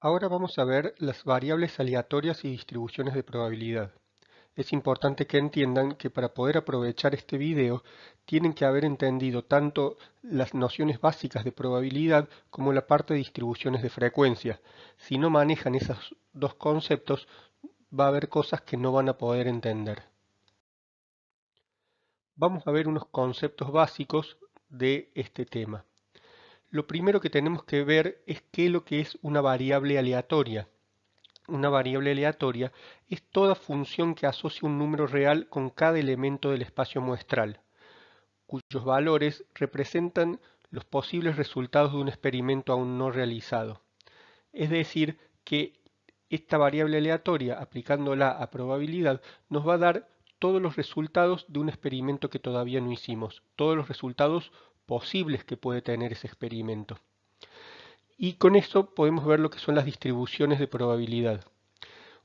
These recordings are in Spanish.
Ahora vamos a ver las variables aleatorias y distribuciones de probabilidad. Es importante que entiendan que para poder aprovechar este video tienen que haber entendido tanto las nociones básicas de probabilidad como la parte de distribuciones de frecuencia. Si no manejan esos dos conceptos va a haber cosas que no van a poder entender. Vamos a ver unos conceptos básicos de este tema lo primero que tenemos que ver es qué es lo que es una variable aleatoria. Una variable aleatoria es toda función que asocia un número real con cada elemento del espacio muestral, cuyos valores representan los posibles resultados de un experimento aún no realizado. Es decir, que esta variable aleatoria, aplicándola a probabilidad, nos va a dar todos los resultados de un experimento que todavía no hicimos, todos los resultados posibles que puede tener ese experimento. Y con esto podemos ver lo que son las distribuciones de probabilidad.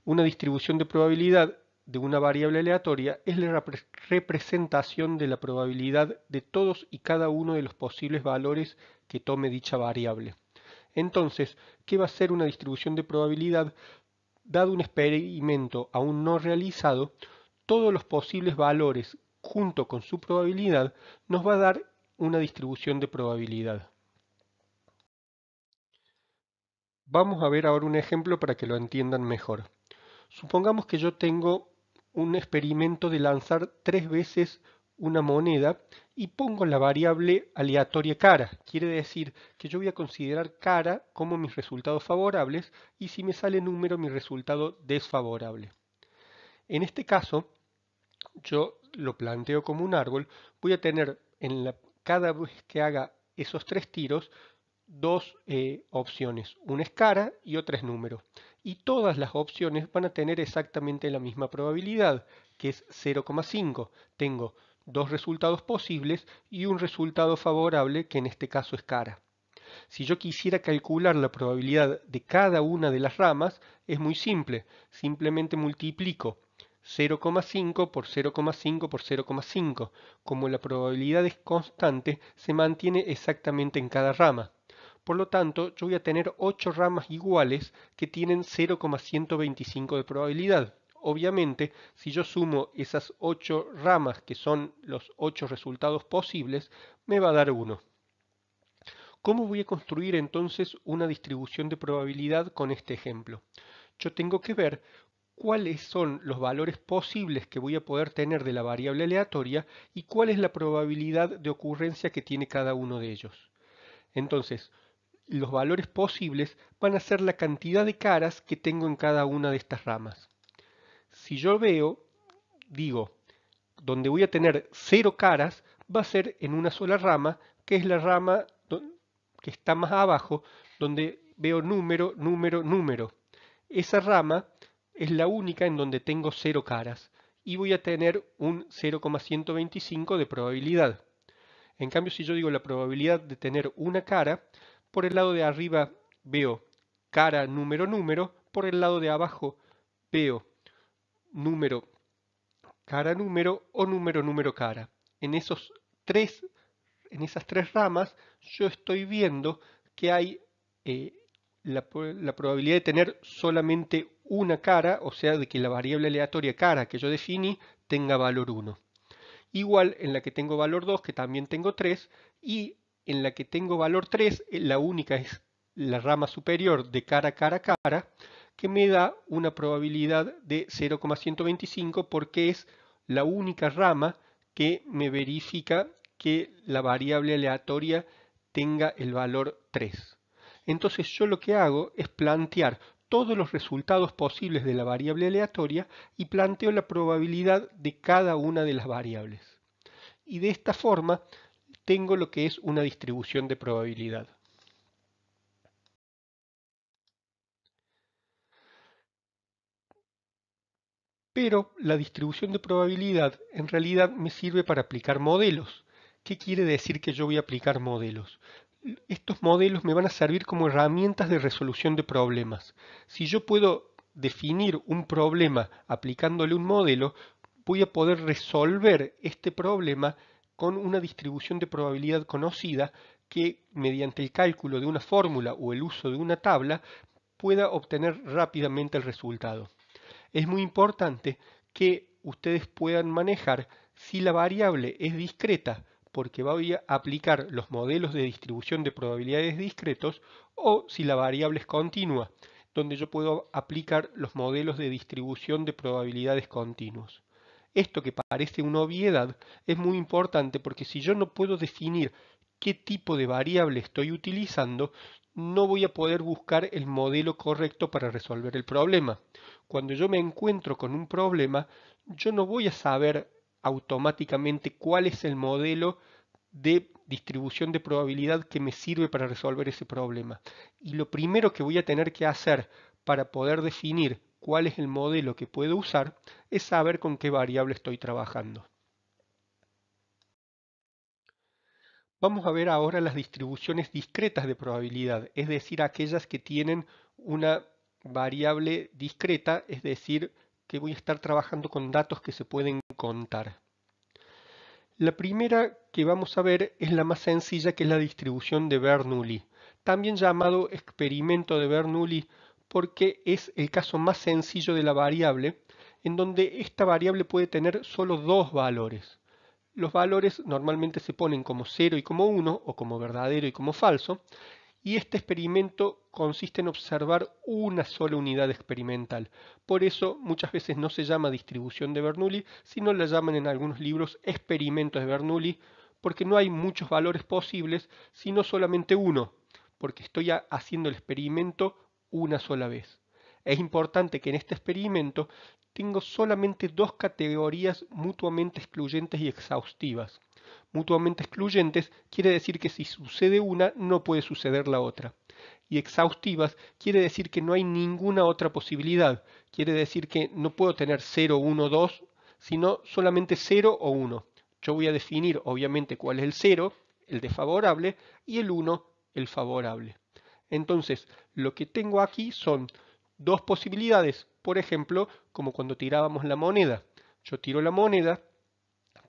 Una distribución de probabilidad de una variable aleatoria es la representación de la probabilidad de todos y cada uno de los posibles valores que tome dicha variable. Entonces, ¿qué va a ser una distribución de probabilidad? Dado un experimento aún no realizado, todos los posibles valores junto con su probabilidad nos va a dar una distribución de probabilidad. Vamos a ver ahora un ejemplo para que lo entiendan mejor. Supongamos que yo tengo un experimento de lanzar tres veces una moneda y pongo la variable aleatoria cara. Quiere decir que yo voy a considerar cara como mis resultados favorables y si me sale número mi resultado desfavorable. En este caso, yo lo planteo como un árbol, voy a tener en la, cada vez que haga esos tres tiros, dos eh, opciones, una es cara y otra es número. Y todas las opciones van a tener exactamente la misma probabilidad, que es 0,5. Tengo dos resultados posibles y un resultado favorable, que en este caso es cara. Si yo quisiera calcular la probabilidad de cada una de las ramas, es muy simple. Simplemente multiplico 0,5 por 0,5 por 0,5. Como la probabilidad es constante, se mantiene exactamente en cada rama. Por lo tanto, yo voy a tener 8 ramas iguales que tienen 0,125 de probabilidad. Obviamente, si yo sumo esas 8 ramas, que son los 8 resultados posibles, me va a dar 1. ¿Cómo voy a construir entonces una distribución de probabilidad con este ejemplo? Yo tengo que ver cuáles son los valores posibles que voy a poder tener de la variable aleatoria y cuál es la probabilidad de ocurrencia que tiene cada uno de ellos. Entonces, los valores posibles van a ser la cantidad de caras que tengo en cada una de estas ramas. Si yo veo, digo, donde voy a tener cero caras va a ser en una sola rama, que es la rama que está más abajo, donde veo número, número, número. Esa rama es la única en donde tengo cero caras y voy a tener un 0,125 de probabilidad. En cambio, si yo digo la probabilidad de tener una cara, por el lado de arriba veo cara número número, por el lado de abajo veo número cara número o número número cara. En, esos tres, en esas tres ramas yo estoy viendo que hay eh, la, probabilidad de tener solamente una cara, o sea, de que la variable aleatoria cara que yo definí tenga valor 1. Igual en la que tengo valor 2, que también tengo 3, y en la que tengo valor 3, eh, la única es la rama superior de cara, cara, cara, que me da una probabilidad de 0,125 porque es la única rama que me verifica que la variable aleatoria tenga el valor 3. Entonces yo lo que hago es plantear todos los resultados posibles de la variable aleatoria y planteo la probabilidad de cada una de las variables. Y de esta forma tengo lo que es una distribución de probabilidad. Pero la distribución de probabilidad en realidad me sirve para aplicar modelos. ¿Qué quiere decir que yo voy a aplicar modelos? estos modelos me van a servir como herramientas de resolución de problemas. Si yo puedo definir un problema aplicándole un modelo, voy a poder resolver este problema con una distribución de probabilidad conocida que mediante el cálculo de una fórmula o el uso de una tabla pueda obtener rápidamente el resultado. Es muy importante que ustedes puedan manejar si la variable es discreta porque voy a aplicar los modelos de distribución de probabilidades discretos o si la variable es continua, donde yo puedo aplicar los modelos de distribución de probabilidades continuos. Esto que parece una obviedad es muy importante porque si yo no puedo definir qué tipo de variable estoy utilizando, no voy a poder buscar el modelo correcto para resolver el problema. Cuando yo me encuentro con un problema, yo no voy a saber automáticamente cuál es el modelo de distribución de probabilidad que me sirve para resolver ese problema. Y lo primero que voy a tener que hacer para poder definir cuál es el modelo que puedo usar es saber con qué variable estoy trabajando. Vamos a ver ahora las distribuciones discretas de probabilidad, es decir, aquellas que tienen una variable discreta, es decir, que voy a estar trabajando con datos que se pueden contar. La primera que vamos a ver es la más sencilla, que es la distribución de Bernoulli, también llamado experimento de Bernoulli, porque es el caso más sencillo de la variable, en donde esta variable puede tener solo dos valores. Los valores normalmente se ponen como 0 y como 1, o como verdadero y como falso, y este experimento consiste en observar una sola unidad experimental. Por eso muchas veces no se llama distribución de Bernoulli, sino la llaman en algunos libros experimentos de Bernoulli, porque no hay muchos valores posibles, sino solamente uno, porque estoy haciendo el experimento una sola vez. Es importante que en este experimento tengo solamente dos categorías mutuamente excluyentes y exhaustivas. Mutuamente excluyentes quiere decir que si sucede una no puede suceder la otra. Y exhaustivas quiere decir que no hay ninguna otra posibilidad. Quiere decir que no puedo tener 0, 1, 2, sino solamente 0 o 1. Yo voy a definir obviamente cuál es el 0, el desfavorable, y el 1, el favorable. Entonces, lo que tengo aquí son dos posibilidades, por ejemplo, como cuando tirábamos la moneda. Yo tiro la moneda,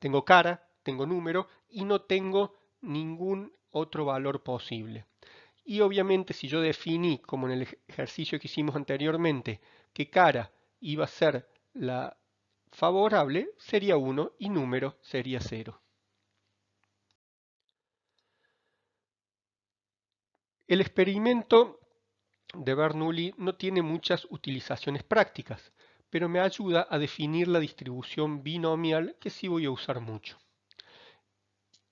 tengo cara, tengo número y no tengo ningún otro valor posible. Y obviamente si yo definí, como en el ejercicio que hicimos anteriormente, que cara iba a ser la favorable, sería 1 y número sería 0. El experimento de Bernoulli no tiene muchas utilizaciones prácticas, pero me ayuda a definir la distribución binomial que sí voy a usar mucho.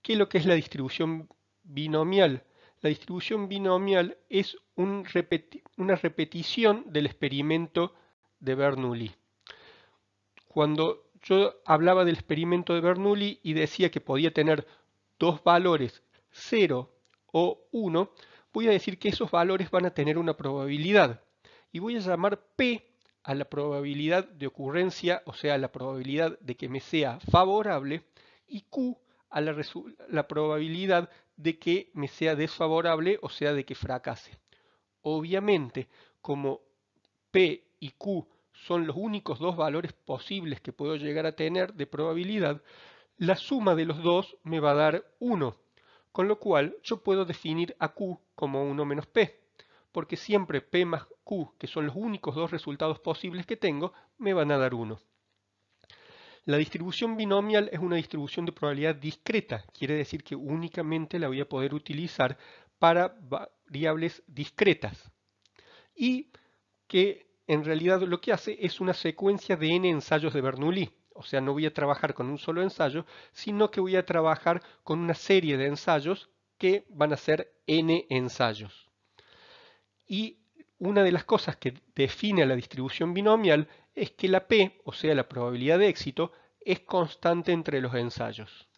¿Qué es lo que es la distribución binomial? La distribución binomial es una repetición del experimento de Bernoulli. Cuando yo hablaba del experimento de Bernoulli y decía que podía tener dos valores 0 o 1, voy a decir que esos valores van a tener una probabilidad y voy a llamar P a la probabilidad de ocurrencia, o sea, la probabilidad de que me sea favorable, y Q a la, probabilidad de que me sea desfavorable, o sea, de que fracase. Obviamente, como P y Q son los únicos dos valores posibles que puedo llegar a tener de probabilidad, la suma de los dos me va a dar 1, con lo cual yo puedo definir a Q como 1 menos P, porque siempre P más Q, que son los únicos dos resultados posibles que tengo, me van a dar 1. La distribución binomial es una distribución de probabilidad discreta, quiere decir que únicamente la voy a poder utilizar para variables discretas. Y que en realidad lo que hace es una secuencia de n ensayos de Bernoulli. O sea, no voy a trabajar con un solo ensayo, sino que voy a trabajar con una serie de ensayos que van a ser n ensayos. Y una de las cosas que define a la distribución binomial es que la P, o sea la probabilidad de éxito, es constante entre los ensayos.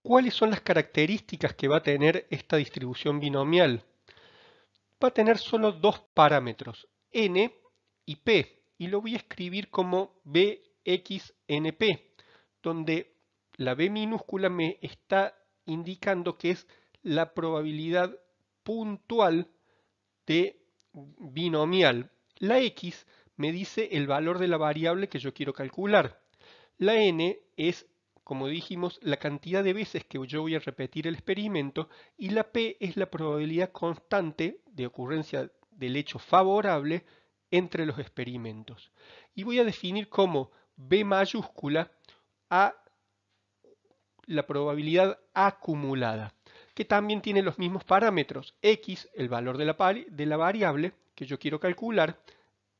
¿Cuáles son las características que va a tener esta distribución binomial? Va a tener solo dos parámetros, n y p, y lo voy a escribir como bxnp, donde la b minúscula me está indicando que es la probabilidad puntual de binomial. La x me dice el valor de la variable que yo quiero calcular. La n es, como dijimos, la cantidad de veces que yo voy a repetir el experimento y la p es la probabilidad constante de ocurrencia del hecho favorable entre los experimentos. Y voy a definir como b mayúscula a la probabilidad acumulada que también tiene los mismos parámetros. X, el valor de la, variable que yo quiero calcular,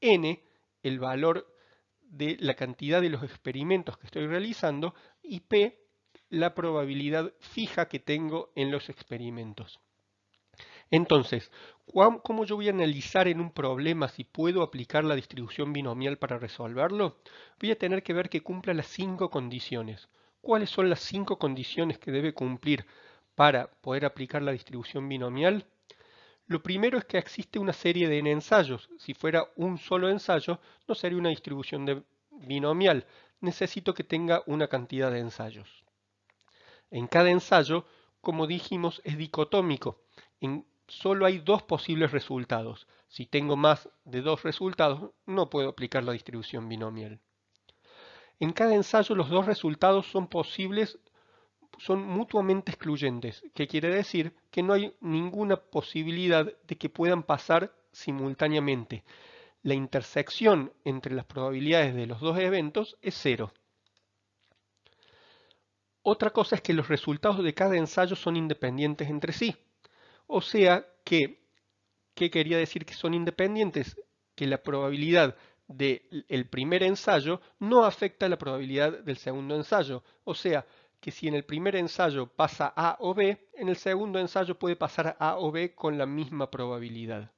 N, el valor de la cantidad de los experimentos que estoy realizando, y P, la probabilidad fija que tengo en los experimentos. Entonces, ¿cómo yo voy a analizar en un problema si puedo aplicar la distribución binomial para resolverlo? Voy a tener que ver que cumpla las cinco condiciones. ¿Cuáles son las cinco condiciones que debe cumplir para poder aplicar la distribución binomial? Lo primero es que existe una serie de ensayos. Si fuera un solo ensayo, no sería una distribución binomial. Necesito que tenga una cantidad de ensayos. En cada ensayo, como dijimos, es dicotómico. solo hay dos posibles resultados. Si tengo más de dos resultados, no puedo aplicar la distribución binomial. En cada ensayo los dos resultados son posibles son mutuamente excluyentes, que quiere decir que no hay ninguna posibilidad de que puedan pasar simultáneamente. La intersección entre las probabilidades de los dos eventos es cero. Otra cosa es que los resultados de cada ensayo son independientes entre sí. O sea que, ¿qué quería decir que son independientes? Que la probabilidad del primer ensayo no afecta a la probabilidad del segundo ensayo. O sea, que si en el primer ensayo pasa A o B, en el segundo ensayo puede pasar A o B con la misma probabilidad.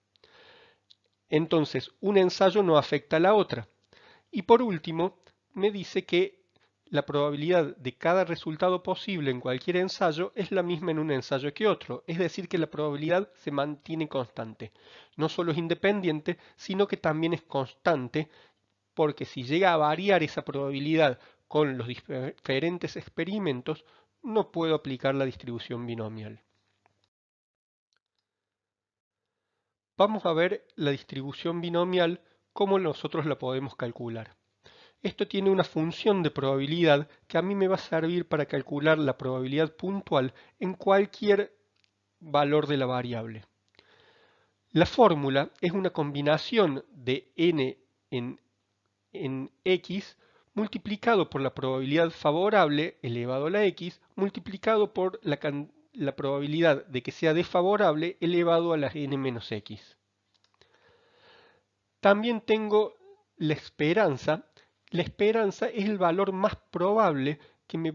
Entonces, un ensayo no afecta a la otra. Y por último, me dice que la probabilidad de cada resultado posible en cualquier ensayo es la misma en un ensayo que otro, es decir, que la probabilidad se mantiene constante. No solo es independiente, sino que también es constante, porque si llega a variar esa probabilidad con los diferentes experimentos, no puedo aplicar la distribución binomial. Vamos a ver la distribución binomial como nosotros la podemos calcular. Esto tiene una función de probabilidad que a mí me va a servir para calcular la probabilidad puntual en cualquier valor de la variable. La fórmula es una combinación de n en, en x multiplicado por la probabilidad favorable elevado a la x multiplicado por la, probabilidad de que sea desfavorable elevado a la n menos x. También tengo la esperanza. La esperanza es el valor más probable que me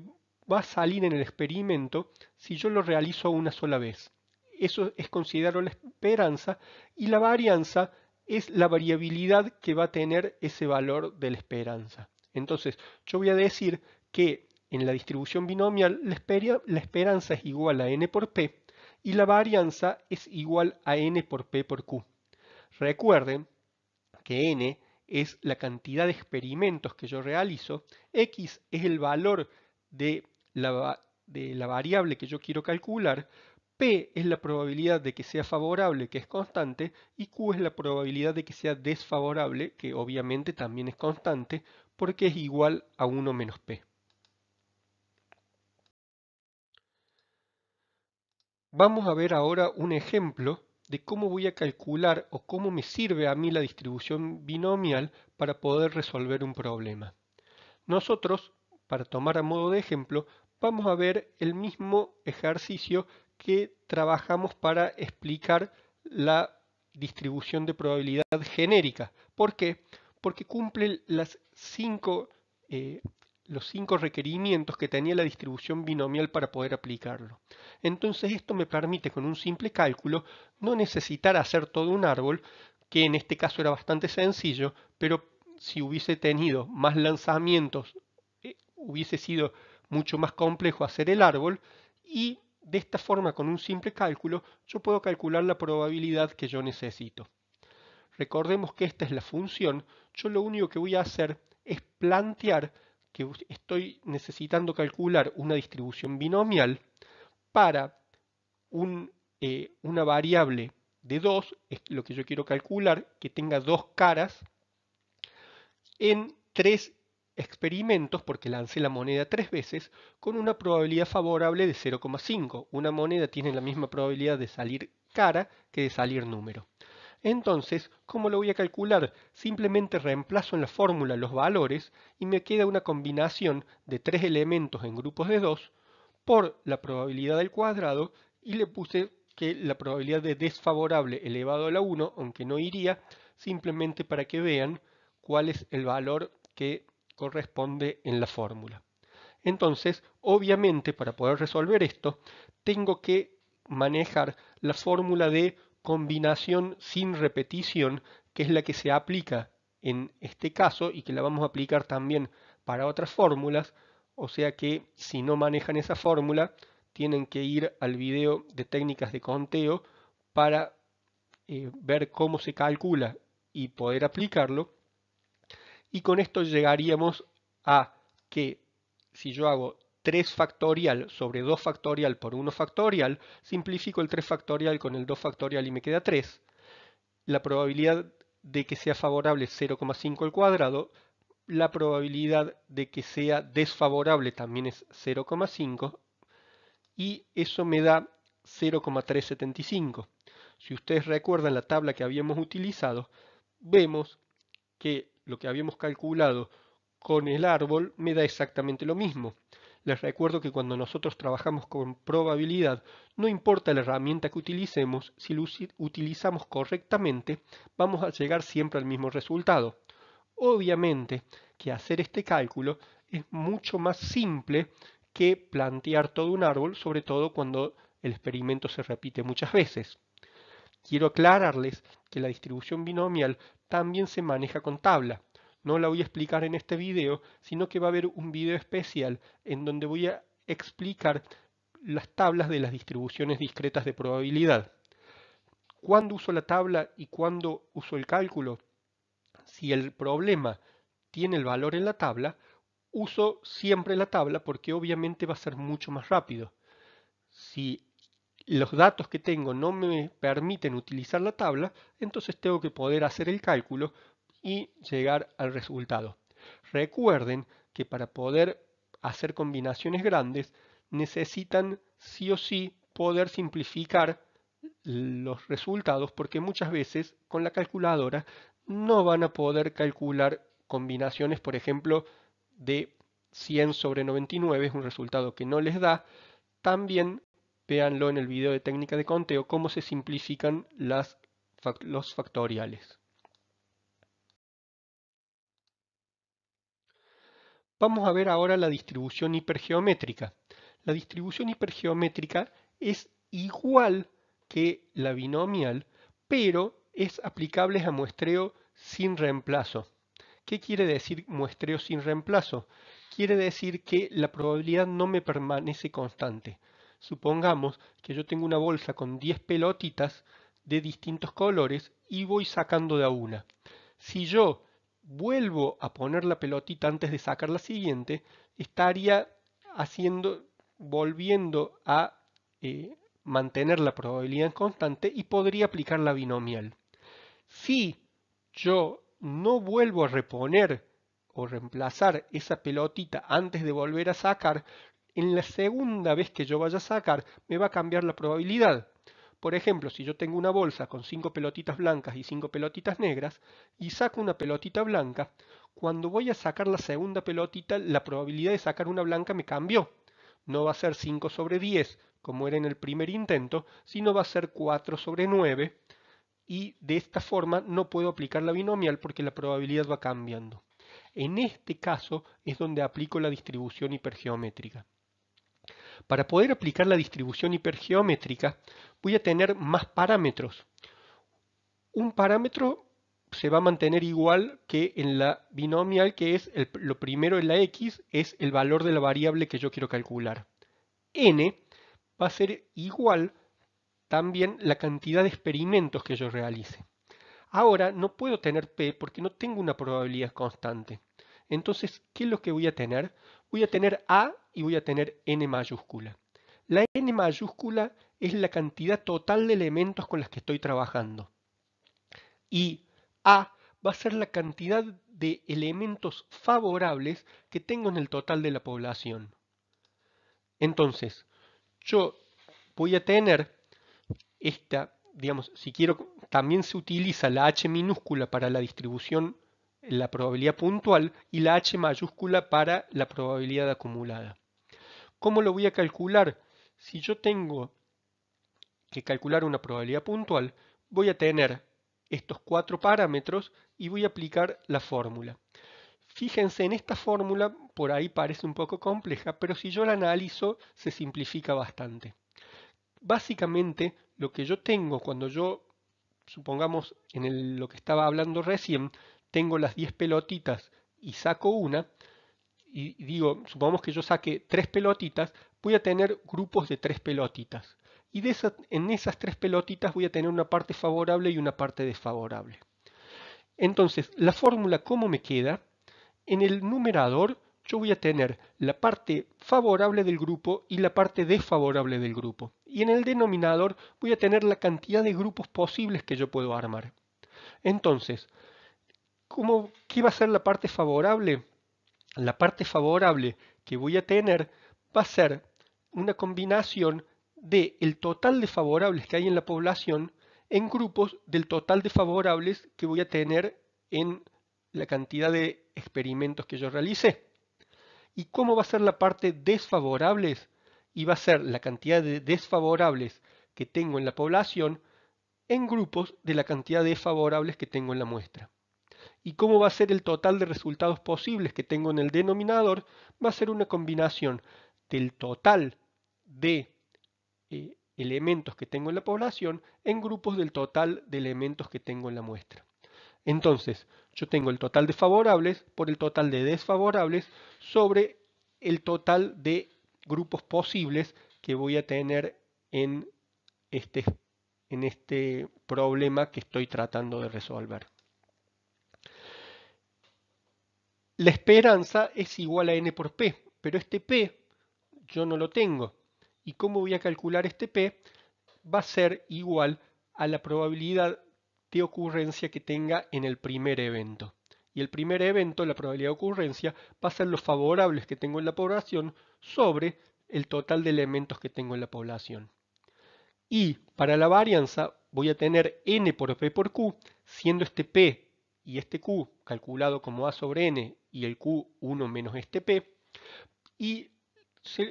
va a salir en el experimento si yo lo realizo una sola vez. Eso es considerado la esperanza y la varianza es la variabilidad que va a tener ese valor de la esperanza. Entonces, yo voy a decir que en la distribución binomial la, esperanza es igual a n por p y la varianza es igual a n por p por q. Recuerden que n es la cantidad de experimentos que yo realizo, x es el valor de la variable que yo quiero calcular, P es la probabilidad de que sea favorable, que es constante, y Q es la probabilidad de que sea desfavorable, que obviamente también es constante, porque es igual a 1 menos p. Vamos a ver ahora un ejemplo de cómo voy a calcular o cómo me sirve a mí la distribución binomial para poder resolver un problema. Nosotros, para tomar a modo de ejemplo, vamos a ver el mismo ejercicio que trabajamos para explicar la distribución de probabilidad genérica. ¿Por qué? porque cumple eh, los cinco requerimientos que tenía la distribución binomial para poder aplicarlo. Entonces esto me permite con un simple cálculo no necesitar hacer todo un árbol, que en este caso era bastante sencillo, pero si hubiese tenido más lanzamientos eh, hubiese sido mucho más complejo hacer el árbol y de esta forma con un simple cálculo yo puedo calcular la probabilidad que yo necesito. Recordemos que esta es la función yo lo único que voy a hacer es plantear que estoy necesitando calcular una distribución binomial para eh, una variable de 2, es lo que yo quiero calcular, que tenga dos caras en tres experimentos, porque lancé la moneda tres veces, con una probabilidad favorable de 0,5. Una moneda tiene la misma probabilidad de salir cara que de salir número. Entonces, ¿cómo lo voy a calcular? Simplemente reemplazo en la fórmula los valores y me queda una combinación de tres elementos en grupos de dos por la probabilidad del cuadrado y le puse que la probabilidad de desfavorable elevado a la 1, aunque no iría, simplemente para que vean cuál es el valor que corresponde en la fórmula. Entonces, obviamente, para poder resolver esto, tengo que manejar la fórmula de combinación sin repetición, que es la que se aplica en este caso y que la vamos a aplicar también para otras fórmulas, o sea que si no manejan esa fórmula, tienen que ir al video de técnicas de conteo para eh, ver cómo se calcula y poder aplicarlo. Y con esto llegaríamos a que si yo hago 3 factorial sobre 2 factorial por 1 factorial, simplifico el 3 factorial con el 2 factorial y me queda 3. La probabilidad de que sea favorable es 0,5 al cuadrado, la probabilidad de que sea desfavorable también es 0,5 y eso me da 0,375. Si ustedes recuerdan la tabla que habíamos utilizado, vemos que lo que habíamos calculado con el árbol me da exactamente lo mismo. Les recuerdo que cuando nosotros trabajamos con probabilidad, no importa la herramienta que utilicemos, si lo utilizamos correctamente, vamos a llegar siempre al mismo resultado. Obviamente que hacer este cálculo es mucho más simple que plantear todo un árbol, sobre todo cuando el experimento se repite muchas veces. Quiero aclararles que la distribución binomial también se maneja con tabla no la voy a explicar en este video, sino que va a haber un video especial en donde voy a explicar las tablas de las distribuciones discretas de probabilidad. ¿Cuándo uso la tabla y cuándo uso el cálculo? Si el problema tiene el valor en la tabla, uso siempre la tabla porque obviamente va a ser mucho más rápido. Si los datos que tengo no me permiten utilizar la tabla, entonces tengo que poder hacer el cálculo y llegar al resultado. Recuerden que para poder hacer combinaciones grandes necesitan sí o sí poder simplificar los resultados porque muchas veces con la calculadora no van a poder calcular combinaciones, por ejemplo, de 100 sobre 99, es un resultado que no les da. También véanlo en el video de técnica de conteo, cómo se simplifican los factoriales. Vamos a ver ahora la distribución hipergeométrica. La distribución hipergeométrica es igual que la binomial, pero es aplicable a muestreo sin reemplazo. ¿Qué quiere decir muestreo sin reemplazo? Quiere decir que la probabilidad no me permanece constante. Supongamos que yo tengo una bolsa con 10 pelotitas de distintos colores y voy sacando de a una. Si yo vuelvo a poner la pelotita antes de sacar la siguiente, estaría haciendo, volviendo a eh, mantener la probabilidad constante y podría aplicar la binomial. Si yo no vuelvo a reponer o reemplazar esa pelotita antes de volver a sacar, en la segunda vez que yo vaya a sacar me va a cambiar la probabilidad. Por ejemplo, si yo tengo una bolsa con cinco pelotitas blancas y cinco pelotitas negras y saco una pelotita blanca, cuando voy a sacar la segunda pelotita, la probabilidad de sacar una blanca me cambió. No va a ser 5 sobre 10, como era en el primer intento, sino va a ser 4 sobre 9. Y de esta forma no puedo aplicar la binomial porque la probabilidad va cambiando. En este caso es donde aplico la distribución hipergeométrica. Para poder aplicar la distribución hipergeométrica voy a tener más parámetros. Un parámetro se va a mantener igual que en la binomial, que es lo primero en la x, es el valor de la variable que yo quiero calcular. n va a ser igual también la cantidad de experimentos que yo realice. Ahora no puedo tener p porque no tengo una probabilidad constante. Entonces, ¿qué es lo que voy a tener? voy a tener A y voy a tener N mayúscula. La N mayúscula es la cantidad total de elementos con las que estoy trabajando. Y A va a ser la cantidad de elementos favorables que tengo en el total de la población. Entonces, yo voy a tener esta, digamos, si quiero, también se utiliza la H minúscula para la distribución la probabilidad puntual y la H mayúscula para la probabilidad acumulada. ¿Cómo lo voy a calcular? Si yo tengo que calcular una probabilidad puntual, voy a tener estos cuatro parámetros y voy a aplicar la fórmula. Fíjense en esta fórmula, por ahí parece un poco compleja, pero si yo la analizo se simplifica bastante. Básicamente lo que yo tengo cuando yo, supongamos en lo que estaba hablando recién, tengo las 10 pelotitas y saco una, y digo, supongamos que yo saque tres pelotitas, voy a tener grupos de tres pelotitas. Y en esas tres pelotitas voy a tener una parte favorable y una parte desfavorable. Entonces, la fórmula, ¿cómo me queda? En el numerador yo voy a tener la parte favorable del grupo y la parte desfavorable del grupo. Y en el denominador voy a tener la cantidad de grupos posibles que yo puedo armar. Entonces, ¿qué va a ser la parte favorable? La parte favorable que voy a tener va a ser una combinación de el total de favorables que hay en la población en grupos del total de favorables que voy a tener en la cantidad de experimentos que yo realicé. ¿Y cómo va a ser la parte desfavorables? Y va a ser la cantidad de desfavorables que tengo en la población en grupos de la cantidad de favorables que tengo en la muestra y cómo va a ser el total de resultados posibles que tengo en el denominador, va a ser una combinación del total de eh, elementos que tengo en la población en grupos del total de elementos que tengo en la muestra. Entonces, yo tengo el total de favorables por el total de desfavorables sobre el total de grupos posibles que voy a tener en este, en este problema que estoy tratando de resolver. La esperanza es igual a n por p, pero este p yo no lo tengo. ¿Y cómo voy a calcular este p? Va a ser igual a la probabilidad de ocurrencia que tenga en el primer evento. Y el primer evento, la probabilidad de ocurrencia, va a ser los favorables que tengo en la población sobre el total de elementos que tengo en la población. Y para la varianza voy a tener n por p por q, siendo este p y este Q calculado como A sobre N y el Q1 menos este P. Y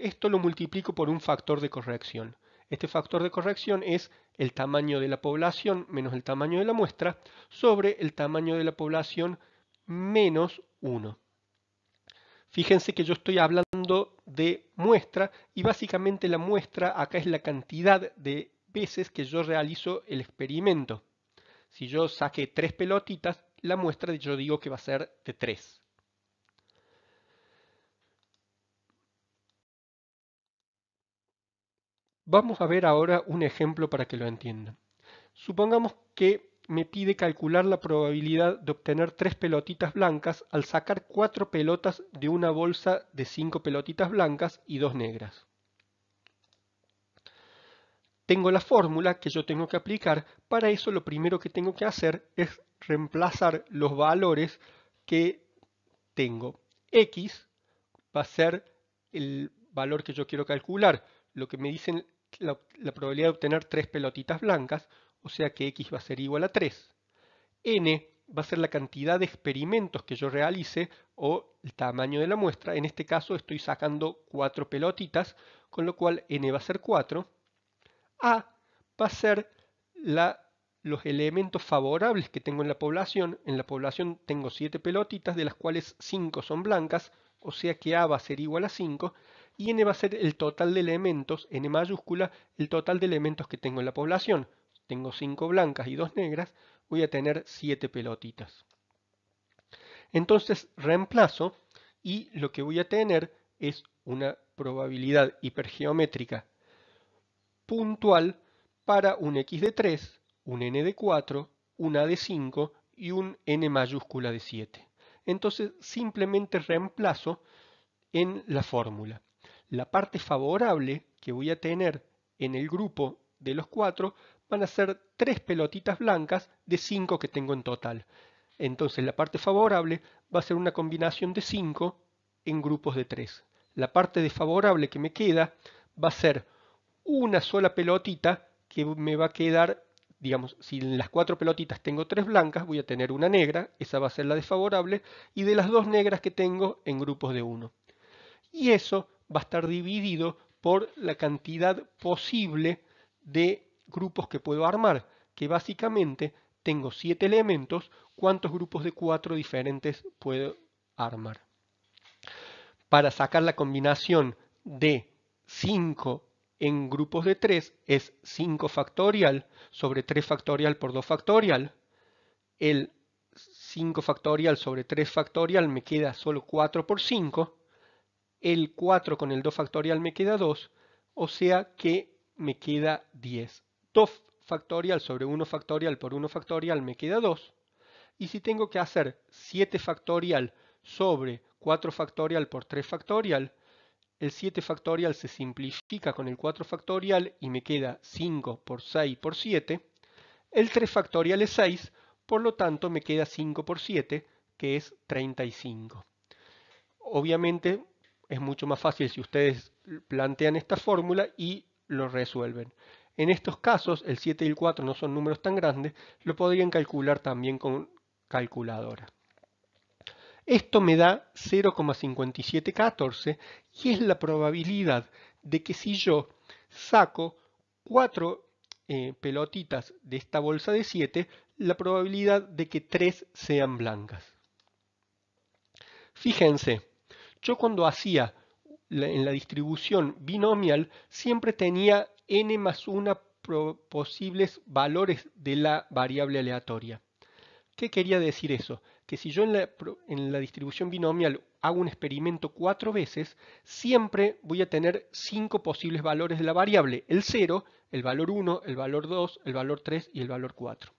esto lo multiplico por un factor de corrección. Este factor de corrección es el tamaño de la población menos el tamaño de la muestra sobre el tamaño de la población menos 1. Fíjense que yo estoy hablando de muestra y básicamente la muestra acá es la cantidad de veces que yo realizo el experimento. Si yo saqué tres pelotitas, la muestra yo digo que va a ser de 3. Vamos a ver ahora un ejemplo para que lo entiendan. Supongamos que me pide calcular la probabilidad de obtener tres pelotitas blancas al sacar cuatro pelotas de una bolsa de cinco pelotitas blancas y dos negras. Tengo la fórmula que yo tengo que aplicar, para eso lo primero que tengo que hacer es reemplazar los valores que tengo. X va a ser el valor que yo quiero calcular, lo que me dicen la, probabilidad de obtener tres pelotitas blancas, o sea que X va a ser igual a 3. N va a ser la cantidad de experimentos que yo realice o el tamaño de la muestra. En este caso estoy sacando cuatro pelotitas, con lo cual N va a ser 4. A va a ser la los elementos favorables que tengo en la población. En la población tengo 7 pelotitas, de las cuales 5 son blancas, o sea que A va a ser igual a 5, y N va a ser el total de elementos, N mayúscula, el total de elementos que tengo en la población. Tengo 5 blancas y 2 negras, voy a tener 7 pelotitas. Entonces reemplazo y lo que voy a tener es una probabilidad hipergeométrica puntual para un x de 3 un n de 4, una a de 5 y un n mayúscula de 7. Entonces simplemente reemplazo en la fórmula. La parte favorable que voy a tener en el grupo de los 4 van a ser 3 pelotitas blancas de 5 que tengo en total. Entonces la parte favorable va a ser una combinación de 5 en grupos de 3. La parte desfavorable que me queda va a ser una sola pelotita que me va a quedar digamos, si en las cuatro pelotitas tengo tres blancas, voy a tener una negra, esa va a ser la desfavorable, y de las dos negras que tengo en grupos de uno. Y eso va a estar dividido por la cantidad posible de grupos que puedo armar, que básicamente tengo siete elementos, cuántos grupos de cuatro diferentes puedo armar. Para sacar la combinación de 5 en grupos de 3 es 5 factorial sobre 3 factorial por 2 factorial. El 5 factorial sobre 3 factorial me queda solo 4 por 5. El 4 con el 2 factorial me queda 2. O sea que me queda 10. 2 factorial sobre 1 factorial por 1 factorial me queda 2. Y si tengo que hacer 7 factorial sobre 4 factorial por 3 factorial, el 7 factorial se simplifica con el 4 factorial y me queda 5 por 6 por 7. El 3 factorial es 6, por lo tanto me queda 5 por 7, que es 35. Obviamente es mucho más fácil si ustedes plantean esta fórmula y lo resuelven. En estos casos, el 7 y el 4 no son números tan grandes, lo podrían calcular también con calculadora. Esto me da 0,5714 y es la probabilidad de que si yo saco 4 eh, pelotitas de esta bolsa de 7, la probabilidad de que 3 sean blancas. Fíjense, yo cuando hacía en la distribución binomial siempre tenía n más 1 posibles valores de la variable aleatoria. ¿Qué quería decir eso? que si yo en la, distribución binomial hago un experimento cuatro veces, siempre voy a tener cinco posibles valores de la variable, el 0, el valor 1, el valor 2, el valor 3 y el valor 4.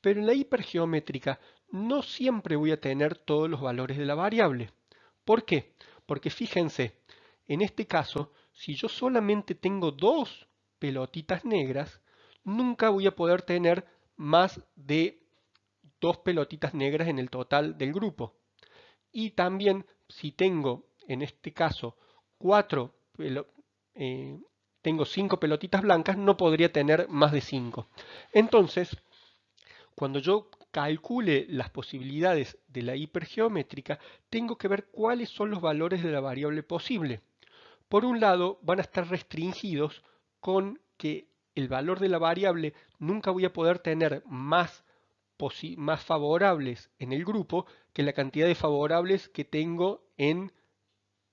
Pero en la hipergeométrica no siempre voy a tener todos los valores de la variable. ¿Por qué? Porque fíjense, en este caso, si yo solamente tengo dos pelotitas negras, nunca voy a poder tener más de dos pelotitas negras en el total del grupo. Y también si tengo, en este caso, cuatro, eh, tengo cinco pelotitas blancas, no podría tener más de cinco. Entonces, cuando yo calcule las posibilidades de la hipergeométrica, tengo que ver cuáles son los valores de la variable posible. Por un lado, van a estar restringidos con que el valor de la variable nunca voy a poder tener más más favorables en el grupo que la cantidad de favorables que tengo en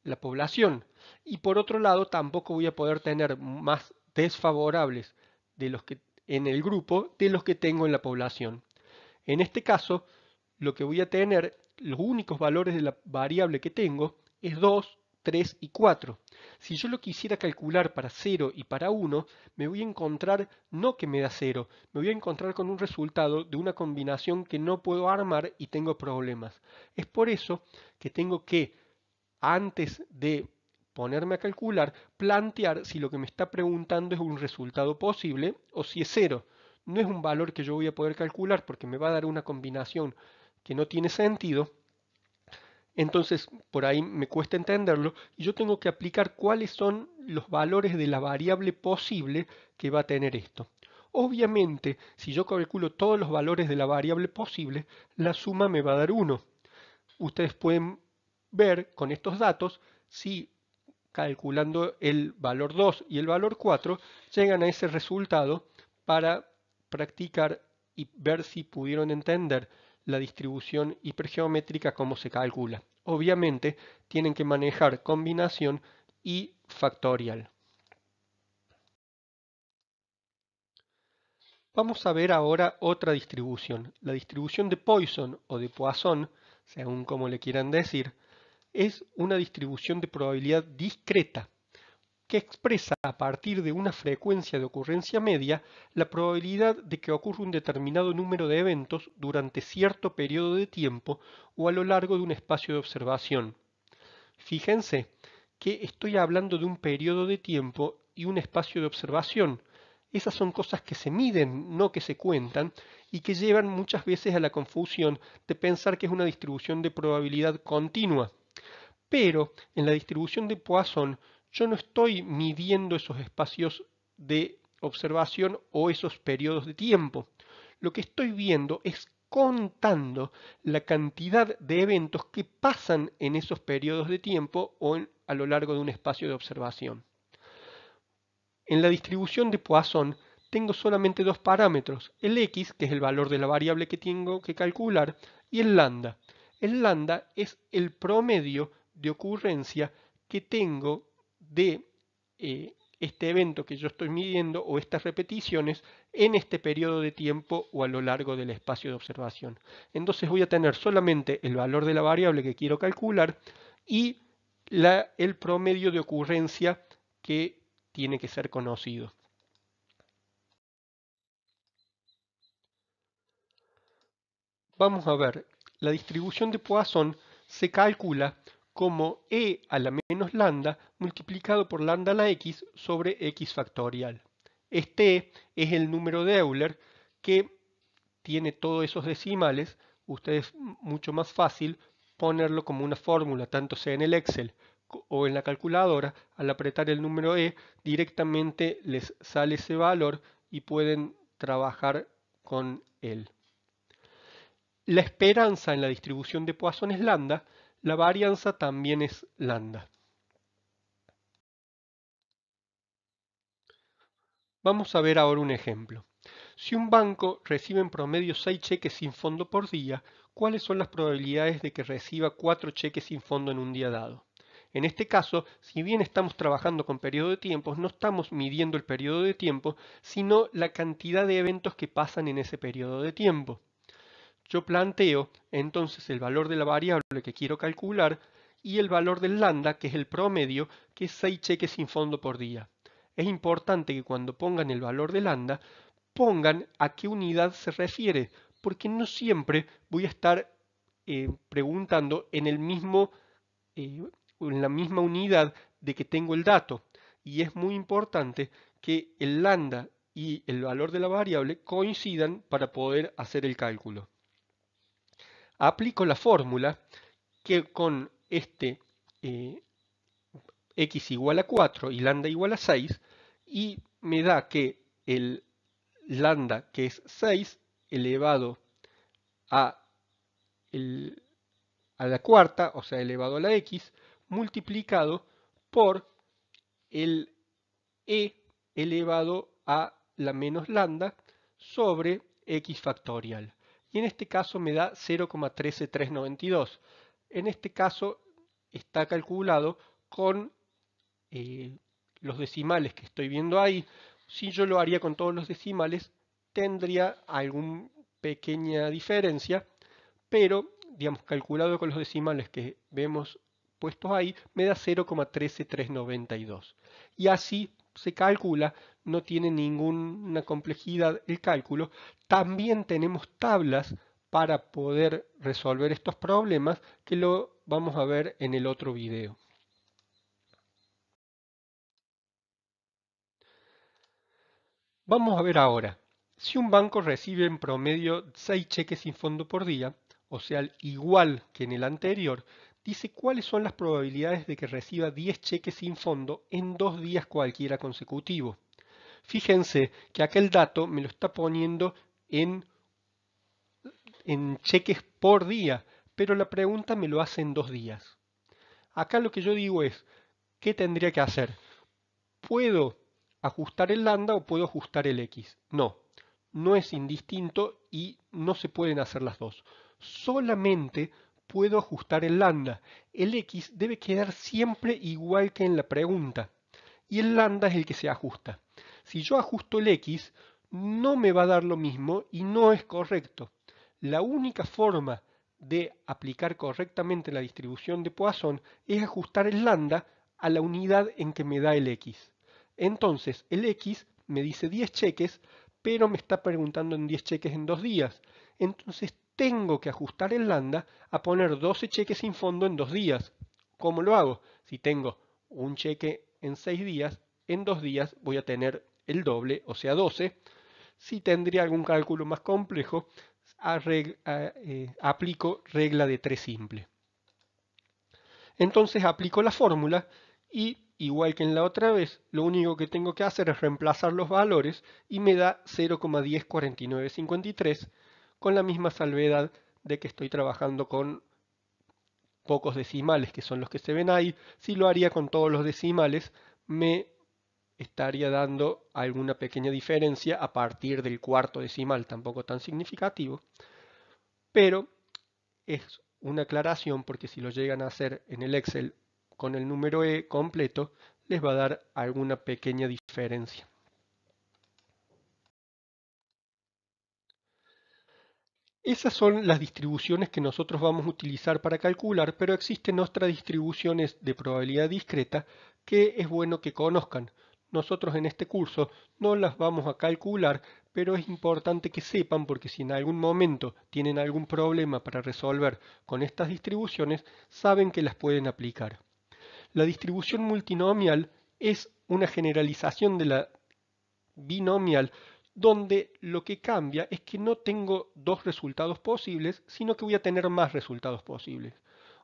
la población. Y por otro lado, tampoco voy a poder tener más desfavorables de los que en el grupo de los que tengo en la población. En este caso, lo que voy a tener, los únicos valores de la variable que tengo es 2 3 y 4. Si yo lo quisiera calcular para 0 y para 1, me voy a encontrar no que me da 0, me voy a encontrar con un resultado de una combinación que no puedo armar y tengo problemas. Es por eso que tengo que, antes de ponerme a calcular, plantear si lo que me está preguntando es un resultado posible o si es 0. No es un valor que yo voy a poder calcular porque me va a dar una combinación que no tiene sentido, entonces, por ahí me cuesta entenderlo y yo tengo que aplicar cuáles son los valores de la variable posible que va a tener esto. Obviamente, si yo calculo todos los valores de la variable posible, la suma me va a dar 1. Ustedes pueden ver con estos datos si calculando el valor 2 y el valor 4 llegan a ese resultado para practicar y ver si pudieron entender la distribución hipergeométrica como se calcula. Obviamente tienen que manejar combinación y factorial. Vamos a ver ahora otra distribución. La distribución de Poisson o de Poisson, según como le quieran decir, es una distribución de probabilidad discreta que expresa a partir de una frecuencia de ocurrencia media la probabilidad de que ocurra un determinado número de eventos durante cierto periodo de tiempo o a lo largo de un espacio de observación. Fíjense que estoy hablando de un periodo de tiempo y un espacio de observación. Esas son cosas que se miden, no que se cuentan, y que llevan muchas veces a la confusión de pensar que es una distribución de probabilidad continua. Pero en la distribución de Poisson yo no estoy midiendo esos espacios de observación o esos periodos de tiempo. Lo que estoy viendo es contando la cantidad de eventos que pasan en esos periodos de tiempo o a lo largo de un espacio de observación. En la distribución de Poisson tengo solamente dos parámetros, el x, que es el valor de la variable que tengo que calcular, y el lambda. El lambda es el promedio de ocurrencia que tengo de eh, este evento que yo estoy midiendo o estas repeticiones en este periodo de tiempo o a lo largo del espacio de observación. Entonces voy a tener solamente el valor de la variable que quiero calcular y el promedio de ocurrencia que tiene que ser conocido. Vamos a ver, la distribución de Poisson se calcula como e a la menos lambda multiplicado por lambda a la x sobre x factorial. Este es el número de Euler que tiene todos esos decimales. Ustedes mucho más fácil ponerlo como una fórmula, tanto sea en el Excel o en la calculadora, al apretar el número E directamente les sale ese valor y pueden trabajar con él. La esperanza en la distribución de Poisson es lambda, la varianza también es lambda. Vamos a ver ahora un ejemplo. Si un banco recibe en promedio 6 cheques sin fondo por día, ¿cuáles son las probabilidades de que reciba 4 cheques sin fondo en un día dado? En este caso, si bien estamos trabajando con periodo de tiempo, no estamos midiendo el periodo de tiempo, sino la cantidad de eventos que pasan en ese periodo de tiempo yo planteo entonces el valor de la variable que quiero calcular y el valor del lambda, que es el promedio, que es 6 cheques sin fondo por día. Es importante que cuando pongan el valor de lambda, pongan a qué unidad se refiere, porque no siempre voy a estar eh, preguntando en, el mismo, eh, en la misma unidad de que tengo el dato. Y es muy importante que el lambda y el valor de la variable coincidan para poder hacer el cálculo aplico la fórmula que con este eh, x igual a 4 y lambda igual a 6 y me da que el lambda que es 6 elevado a la cuarta, o sea elevado a la x, multiplicado por el e elevado a la menos lambda sobre x factorial y en este caso me da 0,13392. En este caso está calculado con eh, los decimales que estoy viendo ahí. Si yo lo haría con todos los decimales, tendría alguna pequeña diferencia, pero digamos calculado con los decimales que vemos puestos ahí, me da 0,13392. Y así se calcula, no tiene ninguna complejidad el cálculo. También tenemos tablas para poder resolver estos problemas que lo vamos a ver en el otro video. Vamos a ver ahora, si un banco recibe en promedio 6 cheques sin fondo por día, o sea, igual que en el anterior, dice cuáles son las probabilidades de que reciba 10 cheques sin fondo en dos días cualquiera consecutivo. Fíjense que aquel dato me lo está poniendo en, en cheques por día, pero la pregunta me lo hace en dos días. Acá lo que yo digo es, ¿qué tendría que hacer? ¿Puedo ajustar el lambda o puedo ajustar el x? No, no es indistinto y no se pueden hacer las dos. Solamente puedo ajustar el lambda. El x debe quedar siempre igual que en la pregunta. Y el lambda es el que se ajusta. Si yo ajusto el x, no me va a dar lo mismo y no es correcto. La única forma de aplicar correctamente la distribución de Poisson es ajustar el lambda a la unidad en que me da el x. Entonces, el x me dice 10 cheques, pero me está preguntando en 10 cheques en dos días. Entonces tengo que ajustar el lambda a poner 12 cheques sin fondo en dos días. ¿Cómo lo hago? Si tengo un cheque en seis días, en dos días voy a tener el doble, o sea 12. Si tendría algún cálculo más complejo, eh, aplico regla de 3 simple. Entonces aplico la fórmula y, igual que en la otra vez, lo único que tengo que hacer es reemplazar los valores y me da 0,104953 con la misma salvedad de que estoy trabajando con pocos decimales, que son los que se ven ahí. Si lo haría con todos los decimales, me estaría dando alguna pequeña diferencia a partir del cuarto decimal, tampoco tan significativo. Pero es una aclaración porque si lo llegan a hacer en el Excel con el número E completo, les va a dar alguna pequeña diferencia. Esas son las distribuciones que nosotros vamos a utilizar para calcular, pero existen otras distribuciones de probabilidad discreta que es bueno que conozcan. Nosotros en este curso no las vamos a calcular, pero es importante que sepan porque si en algún momento tienen algún problema para resolver con estas distribuciones, saben que las pueden aplicar. La distribución multinomial es una generalización de la binomial, donde lo que cambia es que no tengo dos resultados posibles, sino que voy a tener más resultados posibles.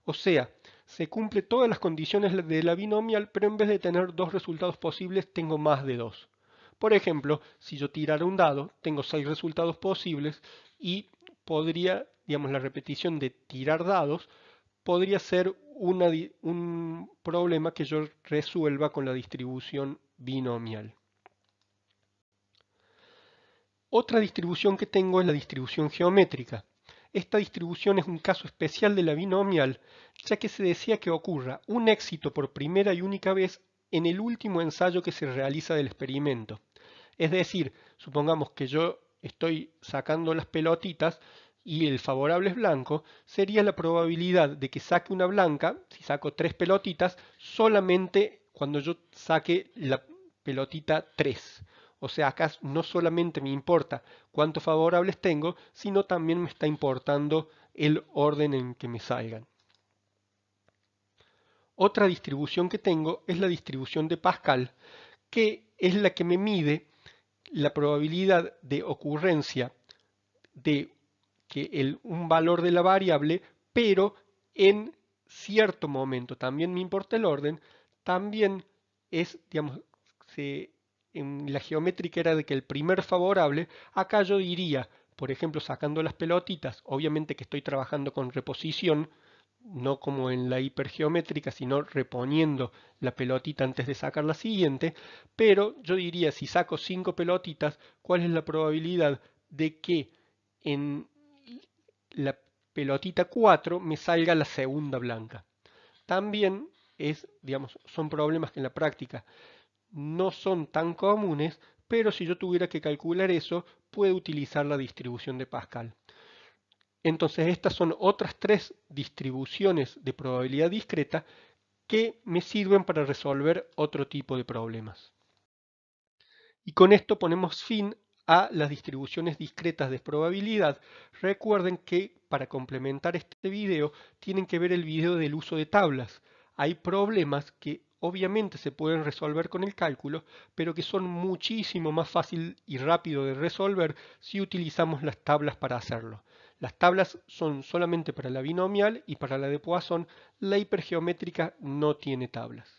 O sea, se cumple todas las condiciones de la binomial, pero en vez de tener dos resultados posibles, tengo más de dos. Por ejemplo, si yo tirara un dado, tengo seis resultados posibles y podría, digamos, la repetición de tirar dados podría ser un problema que yo resuelva con la distribución binomial. Otra distribución que tengo es la distribución geométrica. Esta distribución es un caso especial de la binomial, ya que se decía que ocurra un éxito por primera y única vez en el último ensayo que se realiza del experimento. Es decir, supongamos que yo estoy sacando las pelotitas y el favorable es blanco, sería la probabilidad de que saque una blanca, si saco tres pelotitas, solamente cuando yo saque la pelotita 3. O sea, acá no solamente me importa cuántos favorables tengo, sino también me está importando el orden en que me salgan. Otra distribución que tengo es la distribución de Pascal, que es la que me mide la probabilidad de ocurrencia de que un valor de la variable, pero en cierto momento, también me importa el orden, también es, digamos, se en la geométrica era de que el primer favorable, acá yo diría, por ejemplo, sacando las pelotitas, obviamente que estoy trabajando con reposición, no como en la hipergeométrica, sino reponiendo la pelotita antes de sacar la siguiente, pero yo diría, si saco cinco pelotitas, ¿cuál es la probabilidad de que en la pelotita 4 me salga la segunda blanca? También es, digamos, son problemas que en la práctica no son tan comunes, pero si yo tuviera que calcular eso, puedo utilizar la distribución de Pascal. Entonces estas son otras tres distribuciones de probabilidad discreta que me sirven para resolver otro tipo de problemas. Y con esto ponemos fin a las distribuciones discretas de probabilidad. Recuerden que para complementar este video tienen que ver el video del uso de tablas. Hay problemas que obviamente se pueden resolver con el cálculo, pero que son muchísimo más fácil y rápido de resolver si utilizamos las tablas para hacerlo. Las tablas son solamente para la binomial y para la de Poisson, la hipergeométrica no tiene tablas.